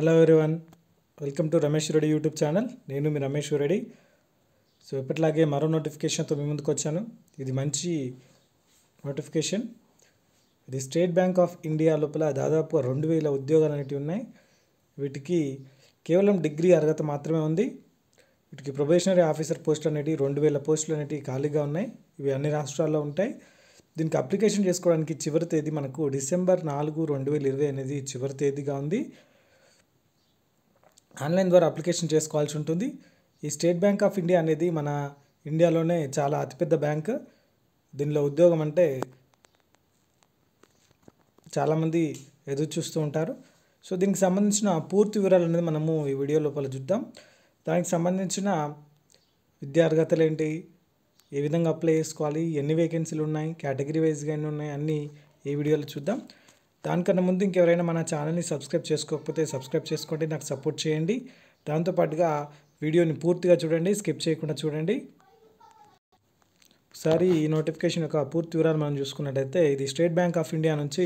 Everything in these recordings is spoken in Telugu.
hello one welcome to Ramesh Reddy YouTube channel నేను మీ రమేష్ రెడ్డి సో ఎప్పటిలాగే మరో నోటిఫికేషన్తో మీ ముందుకు వచ్చాను ఇది మంచి నోటిఫికేషన్ ఇది స్టేట్ బ్యాంక్ ఆఫ్ ఇండియా లోపల దాదాపు రెండు వేల ఉద్యోగాలు అనేటివి ఉన్నాయి వీటికి కేవలం డిగ్రీ అర్హత మాత్రమే ఉంది వీటికి ప్రొబేషనరీ ఆఫీసర్ పోస్టులు అనేవి రెండు వేల పోస్టులు అనేటివి ఖాళీగా ఉన్నాయి ఇవి అన్ని రాష్ట్రాల్లో ఉంటాయి దీనికి అప్లికేషన్ చేసుకోవడానికి చివరి తేదీ మనకు డిసెంబర్ నాలుగు రెండు వేల ఇరవై అనేది చివరి తేదీగా ఉంది ఆన్లైన్ ద్వారా అప్లికేషన్ చేసుకోవాల్సి ఉంటుంది ఈ స్టేట్ బ్యాంక్ ఆఫ్ ఇండియా అనేది మన ఇండియాలోనే చాలా అతిపెద్ద బ్యాంక్ దీనిలో ఉద్యోగం అంటే చాలామంది ఎదురు చూస్తూ ఉంటారు సో దీనికి సంబంధించిన పూర్తి వివరాలు అనేది మనము ఈ వీడియో లోపల చూద్దాం దానికి సంబంధించిన విద్యార్హతలు ఏంటి ఏ విధంగా అప్లై చేసుకోవాలి ఎన్ని వేకెన్సీలు ఉన్నాయి కేటగిరీ వైజ్గా ఎన్ని ఉన్నాయి అన్నీ ఈ వీడియోలో చూద్దాం దానికన్నా ముందు ఇంకెవరైనా మన ఛానల్ని సబ్స్క్రైబ్ చేసుకోకపోతే సబ్స్క్రైబ్ చేసుకోండి నాకు సపోర్ట్ చేయండి దాంతోపాటుగా వీడియోని పూర్తిగా చూడండి స్కిప్ చేయకుండా చూడండి ఒకసారి ఈ నోటిఫికేషన్ యొక్క పూర్తి వివరాలు మనం చూసుకున్నట్టయితే ఇది స్టేట్ బ్యాంక్ ఆఫ్ ఇండియా నుంచి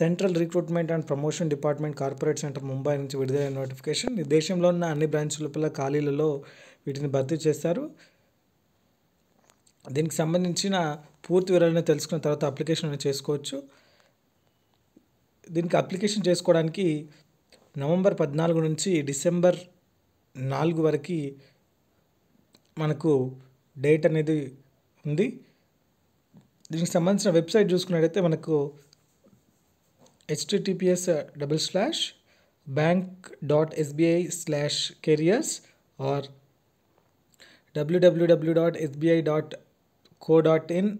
central recruitment and promotion department corporate centre Mumbai నుంచి విడుదలైన నోటిఫికేషన్ ఈ దేశంలో ఉన్న అన్ని బ్రాంచ్ లోపల ఖాళీలలో వీటిని భర్తీ చేస్తారు దీనికి సంబంధించిన పూర్తి వివరాలను తెలుసుకున్న తర్వాత అప్లికేషన్ చేసుకోవచ్చు దీనికి అప్లికేషన్ చేసుకోవడానికి నవంబర్ పద్నాలుగు నుంచి డిసెంబర్ నాలుగు వరకు మనకు డేట్ అనేది ఉంది దీనికి సంబంధించిన వెబ్సైట్ చూసుకున్నట్టయితే మనకు HTTPS double slash bank dot SBI slash careers or WWW dot SBI dot co dot in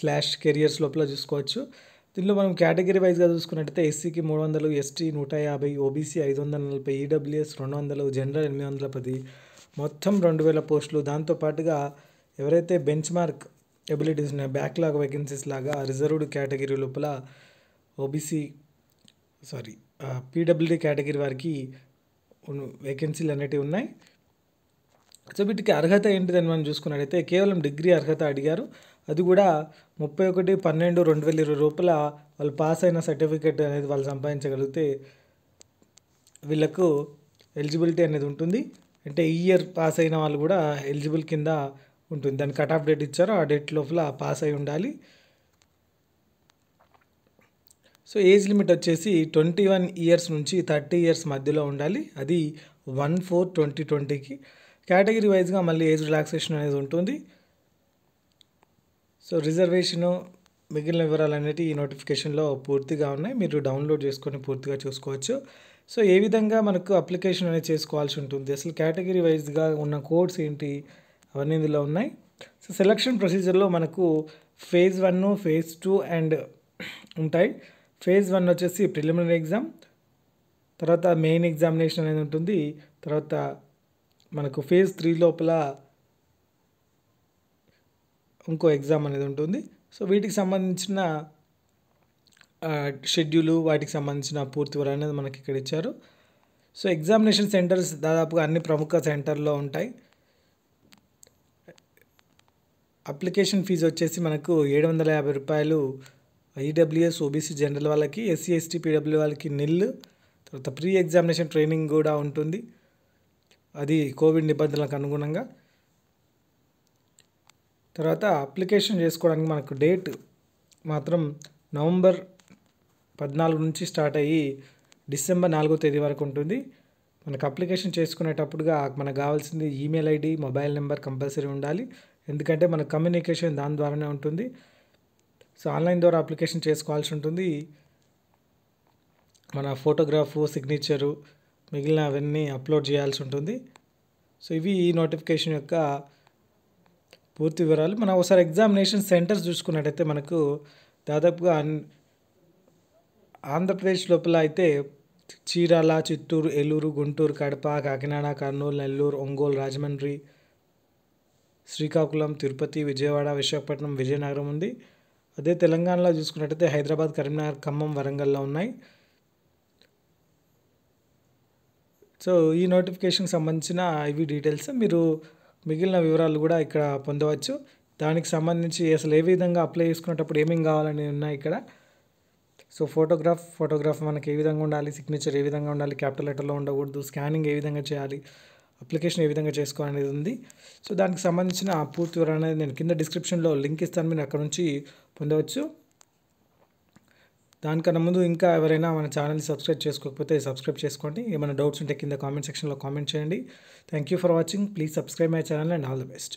slash careers లోపల చూసుకోవచ్చు దీనిలో మనం కేటగిరీ వైజ్గా చూసుకున్నట్టయితే ఎస్సీకి మూడు వందలు ఎస్టీ నూట యాభై ఓబీసీ ఐదు వందల నలభై ఈడబ్ల్యూఎస్ రెండు వందలు జనరల్ ఎనిమిది వందల పది మొత్తం రెండు వేల పోస్టులు దాంతోపాటుగా ఎవరైతే బెంచ్ మార్క్ ఎబిలిటీస్ ఉన్నాయో బ్యాక్లాగ్ వేకెన్సీస్ లాగా రిజర్వ్డ్ కేటగిరీ లోపల ఓబీసీ సారీ పీడబ్ల్యూడీ కేటగిరీ వారికి వేకెన్సీలు అనేటివి ఉన్నాయి సో వీటికి అర్హత ఏంటిదని మనం చూసుకున్నట్టయితే కేవలం డిగ్రీ అర్హత అడిగారు అది కూడా ముప్పై ఒకటి పన్నెండు రెండు వేల ఇరవై రూపాయల వాళ్ళు పాస్ అయిన సర్టిఫికేట్ అనేది వాళ్ళు సంపాదించగలిగితే వీళ్ళకు ఎలిజిబిలిటీ అనేది ఉంటుంది అంటే ఈ ఇయర్ పాస్ అయిన వాళ్ళు కూడా ఎలిజిబుల్ కింద ఉంటుంది దాని కట్ ఆఫ్ డేట్ ఇచ్చారో ఆ డేట్ లోపల పాస్ అయి ఉండాలి సో ఏజ్ లిమిట్ వచ్చేసి ట్వంటీ వన్ ఇయర్స్ నుంచి థర్టీ ఇయర్స్ మధ్యలో ఉండాలి అది వన్ ఫోర్ ట్వంటీ ట్వంటీకి కేటగిరీ వైజ్గా మళ్ళీ ఏజ్ రిలాక్సేషన్ అనేది ఉంటుంది సో రిజర్వేషను మిగిలిన వివరాలన్నిటి ఈ నోటిఫికేషన్లో పూర్తిగా ఉన్నాయి మీరు డౌన్లోడ్ చేసుకొని పూర్తిగా చూసుకోవచ్చు సో ఏ విధంగా మనకు అప్లికేషన్ అనేది చేసుకోవాల్సి ఉంటుంది అసలు కేటగిరీ వైజ్గా ఉన్న కోడ్స్ ఏంటి అవన్నీ ఇందులో ఉన్నాయి సో సెలక్షన్ ప్రొసీజర్లో మనకు phase one phase two and ఉంటాయి ఫేజ్ వన్ వచ్చేసి ప్రిలిమినరీ ఎగ్జామ్ తర్వాత మెయిన్ ఎగ్జామినేషన్ అనేది ఉంటుంది తర్వాత మనకు ఫేజ్ త్రీ లోపల ఇంకో ఎగ్జామ్ అనేది ఉంటుంది సో వీటికి సంబంధించిన షెడ్యూలు వాటికి సంబంధించిన పూర్తి వివరణ అనేది మనకి ఇక్కడ ఇచ్చారు సో ఎగ్జామినేషన్ సెంటర్స్ దాదాపుగా అన్ని ప్రముఖ సెంటర్లో ఉంటాయి అప్లికేషన్ ఫీజు వచ్చేసి మనకు ఏడు వందల యాభై రూపాయలు ఈడబ్ల్యూఎస్ ఓబీసీ జనరల్ వాళ్ళకి ఎస్సీ ఎస్టీ పీడబ్ల్యూ వాళ్ళకి నిల్ తర్వాత ప్రీ ఎగ్జామినేషన్ ట్రైనింగ్ కూడా ఉంటుంది అది కోవిడ్ నిబంధనలకు అనుగుణంగా తర్వాత అప్లికేషన్ చేసుకోవడానికి మనకు డేట్ మాత్రం నవంబర్ పద్నాలుగు నుంచి స్టార్ట్ అయ్యి డిసెంబర్ నాలుగో తేదీ వరకు ఉంటుంది మనకు అప్లికేషన్ చేసుకునేటప్పుడుగా మనకు కావాల్సింది email ID mobile number compulsory ఉండాలి ఎందుకంటే మన కమ్యూనికేషన్ దాని ద్వారానే ఉంటుంది సో ఆన్లైన్ ద్వారా అప్లికేషన్ చేసుకోవాల్సి ఉంటుంది మన ఫోటోగ్రాఫు సిగ్నేచరు మిగిలినవన్నీ అప్లోడ్ చేయాల్సి ఉంటుంది సో ఇవి ఈ నోటిఫికేషన్ యొక్క పూర్తి వివరాలు మనం ఒకసారి ఎగ్జామినేషన్ సెంటర్స్ చూసుకున్నట్టయితే మనకు దాదాపుగా ఆంధ్రప్రదేశ్ లోపల అయితే చీరాల చిత్తూరు ఏలూరు గుంటూరు కడప కాకినాడ కర్నూలు నెల్లూరు ఒంగోలు రాజమండ్రి శ్రీకాకుళం తిరుపతి విజయవాడ విశాఖపట్నం విజయనగరం ఉంది అదే తెలంగాణలో చూసుకున్నట్టయితే హైదరాబాద్ కరీంనగర్ ఖమ్మం వరంగల్లో ఉన్నాయి సో ఈ నోటిఫికేషన్కి సంబంధించిన ఇవి డీటెయిల్స్ మీరు మిగిలిన వివరాలు కూడా ఇక్కడ పొందవచ్చు దానికి సంబంధించి అసలు ఏ విధంగా అప్లై చేసుకునేటప్పుడు ఏమేమి కావాలని ఉన్నాయి ఇక్కడ సో ఫోటోగ్రాఫ్ ఫోటోగ్రాఫ్ మనకి ఏ విధంగా ఉండాలి సిగ్నేచర్ ఏ విధంగా ఉండాలి క్యాపిటల్ లెటర్లో ఉండకూడదు స్కానింగ్ ఏ విధంగా చేయాలి అప్లికేషన్ ఏ విధంగా చేసుకోవాలనేది ఉంది సో దానికి సంబంధించిన పూర్తి వివరాలు అనేది నేను కింద డిస్క్రిప్షన్లో లింక్ ఇస్తాను మీరు అక్కడ నుంచి పొందవచ్చు దానికన్నా ముందు ఇంకా ఎవరైనా మన ఛానల్ సబ్స్క్రైబ్ చేసుకోకపోతే సబ్స్క్రైబ్ చేసుకోండి ఏమైనా డౌట్స్ ఉంటే కింద కామెంట్ సెక్షన్లో కామెంట్ చేయండి thank you for watching please subscribe my channel and all the best